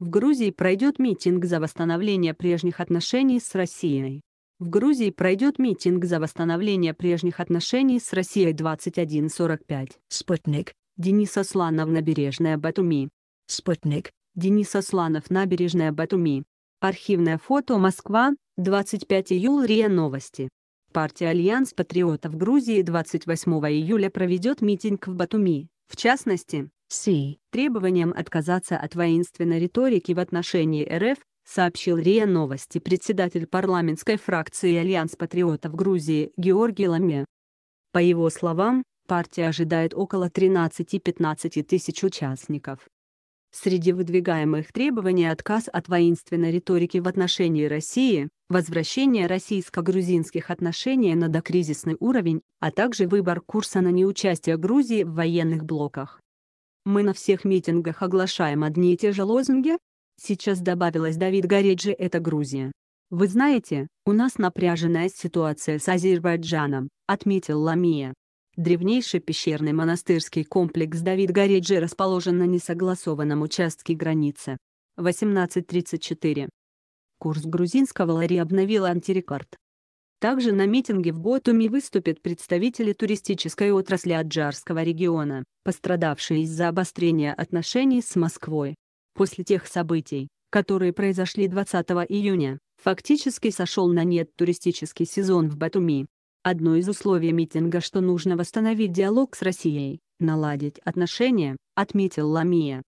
В Грузии пройдет митинг за восстановление прежних отношений с Россией. В Грузии пройдет митинг за восстановление прежних отношений с Россией 2145. Спутник. Денис Асланов «Набережная Батуми». Спутник. Денис Асланов «Набережная Батуми». Архивное фото Москва, 25 июля РИА Новости. Партия Альянс Патриотов Грузии 28 июля проведет митинг в Батуми. В частности, Си, требованием отказаться от воинственной риторики в отношении РФ, сообщил РИА Новости председатель парламентской фракции Альянс патриотов Грузии Георгий Ламе. По его словам, партия ожидает около 13-15 тысяч участников. Среди выдвигаемых требований отказ от воинственной риторики в отношении России, возвращение российско-грузинских отношений на докризисный уровень, а также выбор курса на неучастие Грузии в военных блоках. Мы на всех митингах оглашаем одни и те же лозунги. Сейчас добавилась Давид Гореджи «Это Грузия». «Вы знаете, у нас напряженная ситуация с Азербайджаном», — отметил Ламия. Древнейший пещерный монастырский комплекс Давид Гореджи расположен на несогласованном участке границы. 1834. Курс грузинского лари обновил антирекорд. Также на митинге в Готуме выступят представители туристической отрасли Аджарского региона, пострадавшие из-за обострения отношений с Москвой. После тех событий, которые произошли 20 июня, фактически сошел на нет туристический сезон в Батуми. Одно из условий митинга, что нужно восстановить диалог с Россией, наладить отношения, отметил Ламия.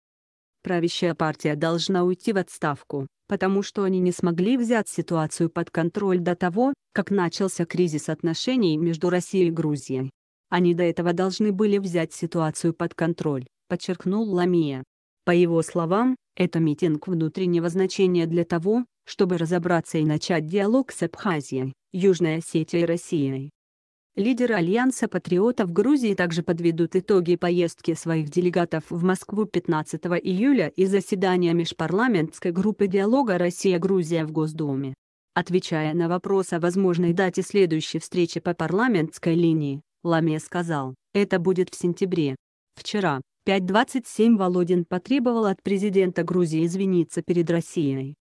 Правящая партия должна уйти в отставку, потому что они не смогли взять ситуацию под контроль до того, как начался кризис отношений между Россией и Грузией. Они до этого должны были взять ситуацию под контроль, подчеркнул Ламия. По его словам, это митинг внутреннего значения для того, чтобы разобраться и начать диалог с Абхазией, Южной Осетией и Россией. Лидеры Альянса патриотов Грузии также подведут итоги поездки своих делегатов в Москву 15 июля и заседания межпарламентской группы диалога «Россия-Грузия» в Госдуме. Отвечая на вопрос о возможной дате следующей встречи по парламентской линии, Ламе сказал, это будет в сентябре. Вчера, 5.27 Володин потребовал от президента Грузии извиниться перед Россией.